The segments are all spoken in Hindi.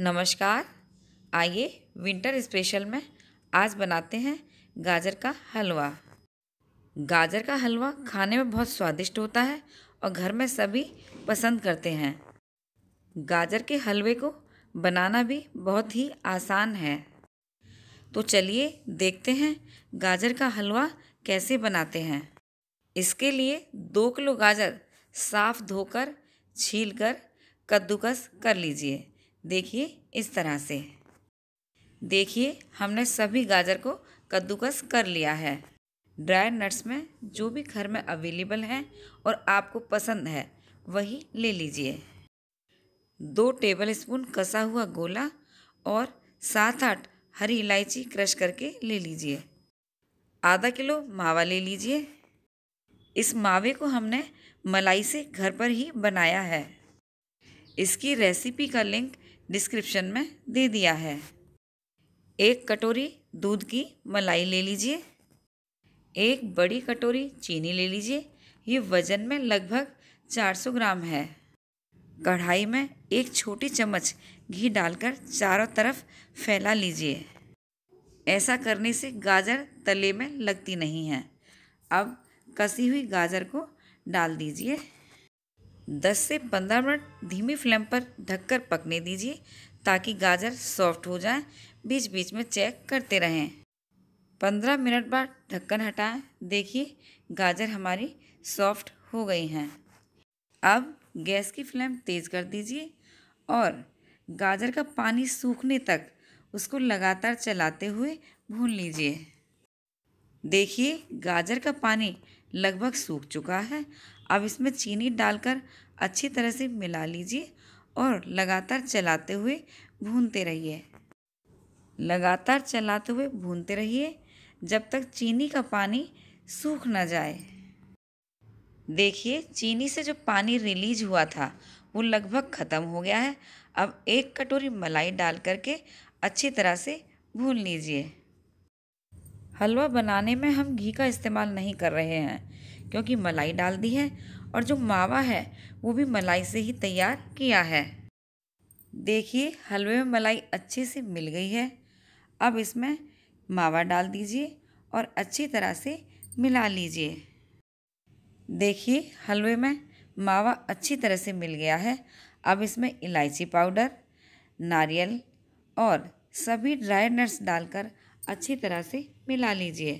नमस्कार आइए विंटर स्पेशल में आज बनाते हैं गाजर का हलवा गाजर का हलवा खाने में बहुत स्वादिष्ट होता है और घर में सभी पसंद करते हैं गाजर के हलवे को बनाना भी बहुत ही आसान है तो चलिए देखते हैं गाजर का हलवा कैसे बनाते हैं इसके लिए दो किलो गाजर साफ धोकर छील कर कद्दूकस कर लीजिए देखिए इस तरह से देखिए हमने सभी गाजर को कद्दूकस कर लिया है ड्राई नट्स में जो भी घर में अवेलेबल हैं और आपको पसंद है वही ले लीजिए दो टेबल स्पून कसा हुआ गोला और सात आठ हरी इलायची क्रश करके ले लीजिए आधा किलो मावा ले लीजिए इस मावे को हमने मलाई से घर पर ही बनाया है इसकी रेसिपी का लिंक डिस्क्रिप्शन में दे दिया है एक कटोरी दूध की मलाई ले लीजिए एक बड़ी कटोरी चीनी ले लीजिए ये वज़न में लगभग 400 ग्राम है कढ़ाई में एक छोटी चम्मच घी डालकर चारों तरफ फैला लीजिए ऐसा करने से गाजर तले में लगती नहीं है अब कसी हुई गाजर को डाल दीजिए 10 से 15 मिनट धीमी फ्लेम पर ढककर पकने दीजिए ताकि गाजर सॉफ्ट हो जाए बीच बीच में चेक करते रहें 15 मिनट बाद ढक्कन हटाएं देखिए गाजर हमारी सॉफ्ट हो गई हैं अब गैस की फ्लेम तेज़ कर दीजिए और गाजर का पानी सूखने तक उसको लगातार चलाते हुए भून लीजिए देखिए गाजर का पानी लगभग सूख चुका है अब इसमें चीनी डालकर अच्छी तरह से मिला लीजिए और लगातार चलाते हुए भूनते रहिए लगातार चलाते हुए भूनते रहिए जब तक चीनी का पानी सूख ना जाए देखिए चीनी से जो पानी रिलीज हुआ था वो लगभग ख़त्म हो गया है अब एक कटोरी मलाई डाल करके अच्छी तरह से भून लीजिए हलवा बनाने में हम घी का इस्तेमाल नहीं कर रहे हैं क्योंकि मलाई डाल दी है और जो मावा है वो भी मलाई से ही तैयार किया है देखिए हलवे में मलाई अच्छे से मिल गई है अब इसमें मावा डाल दीजिए और अच्छी तरह से मिला लीजिए देखिए हलवे में मावा अच्छी तरह से मिल गया है अब इसमें इलायची पाउडर नारियल और सभी ड्राई नट्स डालकर अच्छी तरह से मिला लीजिए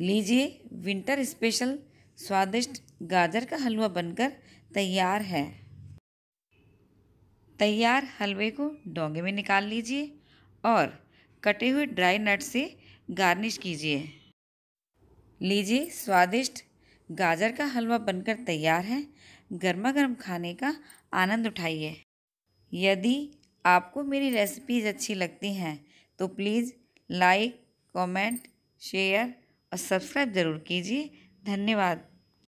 लीजिए विंटर स्पेशल स्वादिष्ट गाजर का हलवा बनकर तैयार है तैयार हलवे को डोंगे में निकाल लीजिए और कटे हुए ड्राई नट से गार्निश कीजिए लीजिए स्वादिष्ट गाजर का हलवा बनकर तैयार है गर्मा गर्म खाने का आनंद उठाइए यदि आपको मेरी रेसिपीज़ अच्छी लगती हैं तो प्लीज़ लाइक कमेंट शेयर और सब्सक्राइब ज़रूर कीजिए धन्यवाद